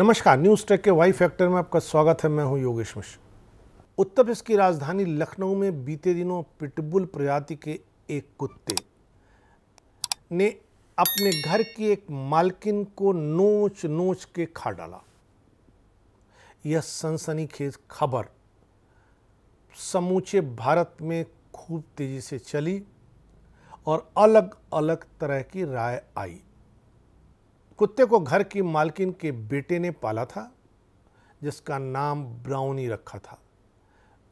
नमस्कार news tech के Y factor में आपका स्वागत है मैं हूं योगेश मिश्र उत्तर प्रदेश की राजधानी लखनऊ में बीते दिनों पिटबुल प्रजाति के एक कुत्ते ने अपने घर की एक मालकिन को नोच नोच के खा डाला यह सनसनीखेज खबर समूचे भारत में खूब तेजी से चली और अलग अलग तरह की राय आई कुत्ते को घर की मालकिन के बेटे ने पाला था जिसका नाम ब्राउनी रखा था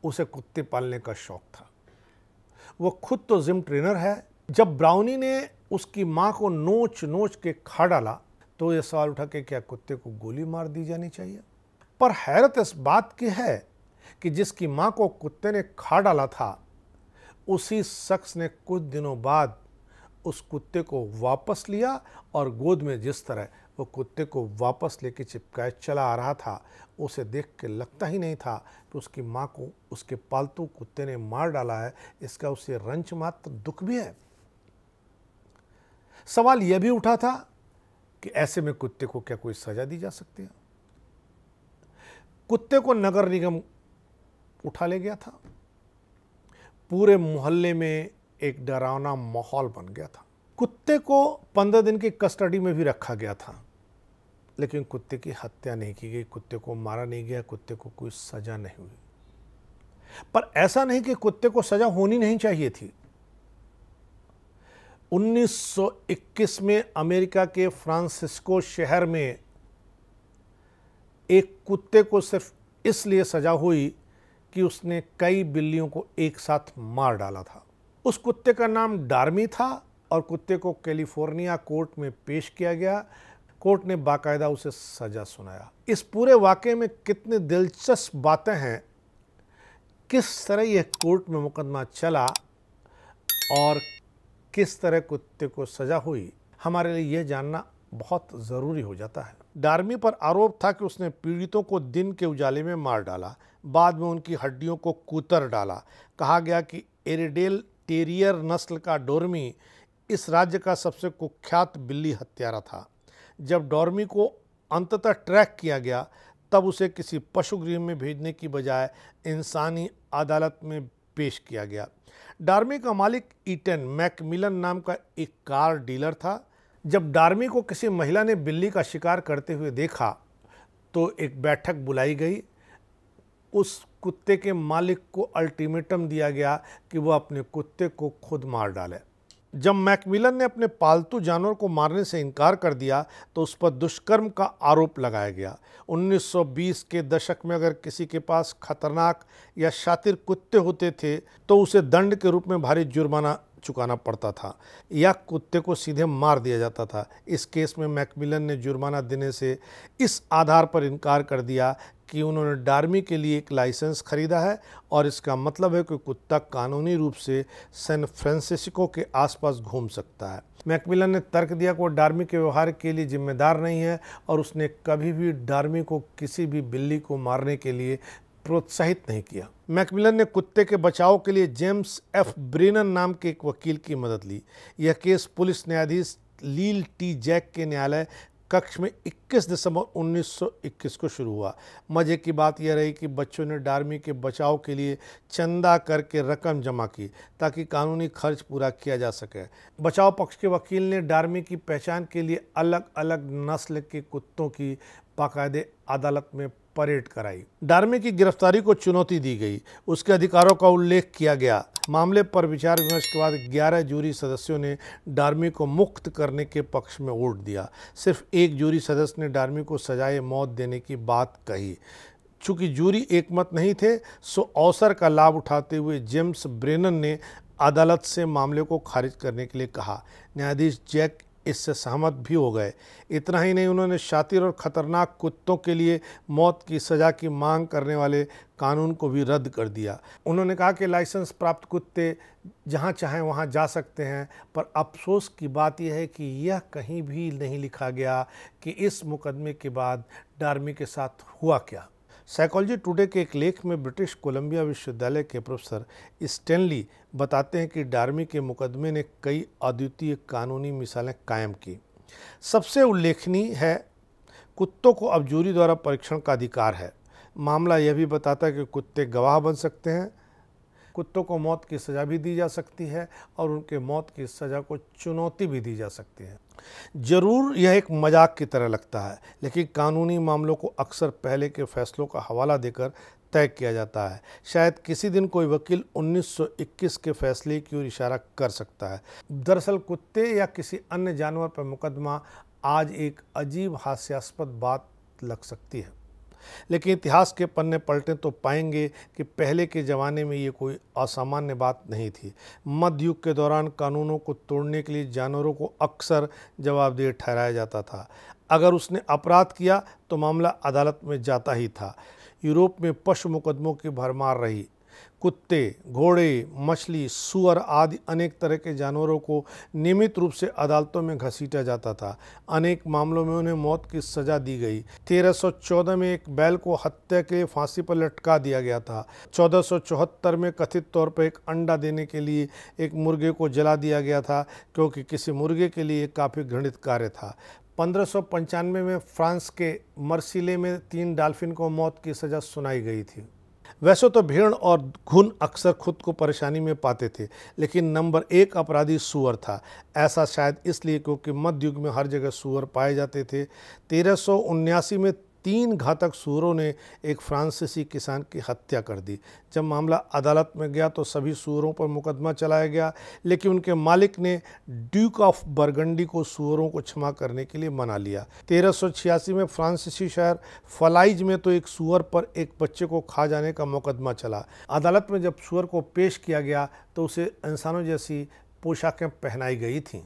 उसे कुत्ते पालने का शौक था वो खुद तो जिम ट्रेनर है जब ब्राउनी ने उसकी माँ को नोच नोच के खा डाला तो ये सवाल उठा के क्या कुत्ते को गोली मार दी जानी चाहिए पर हैरत इस बात की है कि जिसकी माँ को कुत्ते ने खा डाला था उसी शख्स ने कुछ दिनों बाद उस कुत्ते को वापस लिया और गोद में जिस तरह वो कुत्ते को वापस लेके चिपकाए चला आ रहा था उसे देख के लगता ही नहीं था कि उसकी माँ को उसके पालतू कुत्ते ने मार डाला है इसका उसे रंच मात्र दुख भी है सवाल यह भी उठा था कि ऐसे में कुत्ते को क्या कोई सजा दी जा सकती है कुत्ते को नगर निगम उठा ले गया था पूरे मोहल्ले में एक डरावना माहौल बन गया था कुत्ते को पंद्रह दिन की कस्टडी में भी रखा गया था लेकिन कुत्ते की हत्या नहीं की गई कुत्ते को मारा नहीं गया कुत्ते को कोई सज़ा नहीं हुई पर ऐसा नहीं कि कुत्ते को सज़ा होनी नहीं चाहिए थी 1921 में अमेरिका के फ्रांसिस्को शहर में एक कुत्ते को सिर्फ इसलिए सज़ा हुई कि उसने कई बिल्लियों को एक साथ मार डाला था उस कुत्ते का नाम डार्मी था और कुत्ते को कैलिफोर्निया कोर्ट में पेश किया गया कोर्ट ने बाकायदा उसे सज़ा सुनाया इस पूरे वाक़े में कितनी दिलचस्प बातें हैं किस तरह यह कोर्ट में मुकदमा चला और किस तरह कुत्ते को सज़ा हुई हमारे लिए यह जानना बहुत ज़रूरी हो जाता है डार्मी पर आरोप था कि उसने पीड़ितों को दिन के उजाले में मार डाला बाद में उनकी हड्डियों को कूतर डाला कहा गया कि एरिडेल टेरियर नस्ल का डोरमी इस राज्य का सबसे कुख्यात बिल्ली हत्यारा था जब डोरमी को अंततः ट्रैक किया गया तब उसे किसी पशु गृह में भेजने की बजाय इंसानी अदालत में पेश किया गया डार्मी का मालिक ईटन मैकमिलन नाम का एक कार डीलर था जब डार्मी को किसी महिला ने बिल्ली का शिकार करते हुए देखा तो एक बैठक बुलाई गई उस कुत्ते के मालिक को अल्टीमेटम दिया गया कि वह अपने कुत्ते को खुद मार डाले जब मैकमिलन ने अपने पालतू जानवर को मारने से इनकार कर दिया तो उस पर दुष्कर्म का आरोप लगाया गया 1920 के दशक में अगर किसी के पास खतरनाक या शातिर कुत्ते होते थे तो उसे दंड के रूप में भारी जुर्माना चुकाना पड़ता था या कुत्ते को सीधे मार दिया जाता था इस केस में मैकमिलन ने जुर्माना देने से इस आधार पर इनकार कर दिया कि उन्होंने डार्मी के लिए एक लाइसेंस खरीदा है और इसका मतलब है कि कुत्ता कानूनी रूप से सैन फ्रांसिस्को के आसपास घूम सकता है मैकमिलन ने तर्क दिया कि वो डार्मी के व्यवहार के लिए जिम्मेदार नहीं है और उसने कभी भी डार्मी को किसी भी बिल्ली को मारने के लिए प्रोत्साहित नहीं किया मैकमिलन ने कुत्ते के बचाव के लिए जेम्स एफ ब्रेनन नाम के एक वकील की मदद ली यह केस पुलिस न्यायाधीश लील टी जैक के न्यायालय कक्ष में 21 दिसंबर 1921 को शुरू हुआ मज़े की बात यह रही कि बच्चों ने डार्मी के बचाव के लिए चंदा करके रकम जमा की ताकि कानूनी खर्च पूरा किया जा सके बचाव पक्ष के वकील ने डार्मी की पहचान के लिए अलग अलग नस्ल के कुत्तों की बाकायदे अदालत में परेड कराई डार्मे की गिरफ्तारी को चुनौती दी गई उसके अधिकारों का उल्लेख किया गया मामले पर विचार विमर्श के बाद 11 जूरी सदस्यों ने डार्मी को मुक्त करने के पक्ष में वोट दिया सिर्फ एक जूरी सदस्य ने डार्मी को सजाए मौत देने की बात कही चूंकि जूरी एकमत नहीं थे सो अवसर का लाभ उठाते हुए जेम्स ब्रेनन ने अदालत से मामले को खारिज करने के लिए कहा न्यायाधीश जैक इससे सहमत भी हो गए इतना ही नहीं उन्होंने शातिर और ख़तरनाक कुत्तों के लिए मौत की सज़ा की मांग करने वाले कानून को भी रद्द कर दिया उन्होंने कहा कि लाइसेंस प्राप्त कुत्ते जहाँ चाहें वहाँ जा सकते हैं पर अफसोस की बात यह है कि यह कहीं भी नहीं लिखा गया कि इस मुकदमे के बाद डार्मी के साथ हुआ क्या साइकोलॉजी टुडे के एक लेख में ब्रिटिश कोलंबिया विश्वविद्यालय के प्रोफेसर स्टेनली बताते हैं कि डार्मी के मुकदमे ने कई अद्वितीय कानूनी मिसालें कायम की सबसे उल्लेखनीय है कुत्तों को अब जूरी द्वारा परीक्षण का अधिकार है मामला यह भी बताता है कि कुत्ते गवाह बन सकते हैं कुत्तों को मौत की सज़ा भी दी जा सकती है और उनके मौत की सज़ा को चुनौती भी दी जा सकती है ज़रूर यह एक मजाक की तरह लगता है लेकिन कानूनी मामलों को अक्सर पहले के फैसलों का हवाला देकर तय किया जाता है शायद किसी दिन कोई वकील 1921 के फैसले की ओर इशारा कर सकता है दरअसल कुत्ते या किसी अन्य जानवर पर मुकदमा आज एक अजीब हास्यास्पद बात लग सकती है लेकिन इतिहास के पन्ने पलटें तो पाएंगे कि पहले के ज़माने में ये कोई असामान्य बात नहीं थी मध्ययुग के दौरान कानूनों को तोड़ने के लिए जानवरों को अक्सर जवाबदेह ठहराया जाता था अगर उसने अपराध किया तो मामला अदालत में जाता ही था यूरोप में पशु मुकदमों की भरमार रही कुत्ते घोड़े मछली सुअर आदि अनेक तरह के जानवरों को नियमित रूप से अदालतों में घसीटा जाता था अनेक मामलों में उन्हें मौत की सजा दी गई 1314 में एक बैल को हत्या के लिए फांसी पर लटका दिया गया था 1474 में कथित तौर पर एक अंडा देने के लिए एक मुर्गे को जला दिया गया था क्योंकि किसी मुर्गे के लिए काफ़ी घृणित कार्य था पंद्रह में फ्रांस के मर्सिले में तीन डाल्फिन को मौत की सज़ा सुनाई गई थी वैसे तो भीड़ और घुन अक्सर खुद को परेशानी में पाते थे लेकिन नंबर एक अपराधी सुअर था ऐसा शायद इसलिए क्योंकि मध्ययुग में हर जगह सुअर पाए जाते थे तेरह में तीन घातक सूरों ने एक फ्रांसीसी किसान की हत्या कर दी जब मामला अदालत में गया तो सभी सूरों पर मुकदमा चलाया गया लेकिन उनके मालिक ने ड्यूक ऑफ बर्गंडी को सूरों को क्षमा करने के लिए मना लिया तेरह में फ्रांसीसी शहर फलाइज में तो एक सूअर पर एक बच्चे को खा जाने का मुकदमा चला अदालत में जब सूअर को पेश किया गया तो उसे इंसानों जैसी पोशाकें पहनाई गई थीं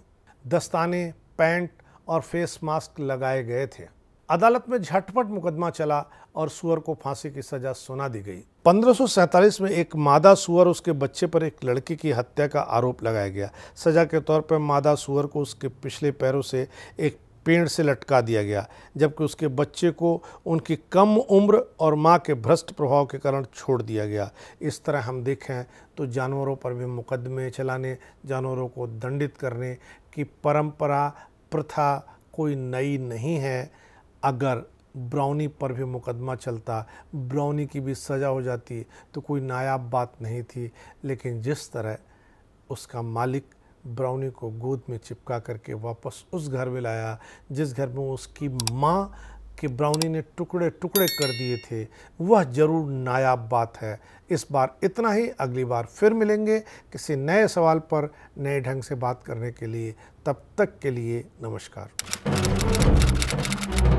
दस्ताने पैंट और फेस मास्क लगाए गए थे अदालत में झटपट मुकदमा चला और सुअर को फांसी की सजा सुना दी गई 1547 में एक मादा सुअर उसके बच्चे पर एक लड़की की हत्या का आरोप लगाया गया सजा के तौर पर मादा सुअर को उसके पिछले पैरों से एक पेड़ से लटका दिया गया जबकि उसके बच्चे को उनकी कम उम्र और माँ के भ्रष्ट प्रभाव के कारण छोड़ दिया गया इस तरह हम देखें तो जानवरों पर भी मुकदमे चलाने जानवरों को दंडित करने की परंपरा प्रथा कोई नई नहीं है अगर ब्राउनी पर भी मुकदमा चलता ब्राउनी की भी सज़ा हो जाती तो कोई नायाब बात नहीं थी लेकिन जिस तरह उसका मालिक ब्राउनी को गोद में चिपका करके वापस उस घर में लाया जिस घर में उसकी माँ के ब्राउनी ने टुकड़े टुकड़े कर दिए थे वह ज़रूर नायाब बात है इस बार इतना ही अगली बार फिर मिलेंगे किसी नए सवाल पर नए ढंग से बात करने के लिए तब तक के लिए नमस्कार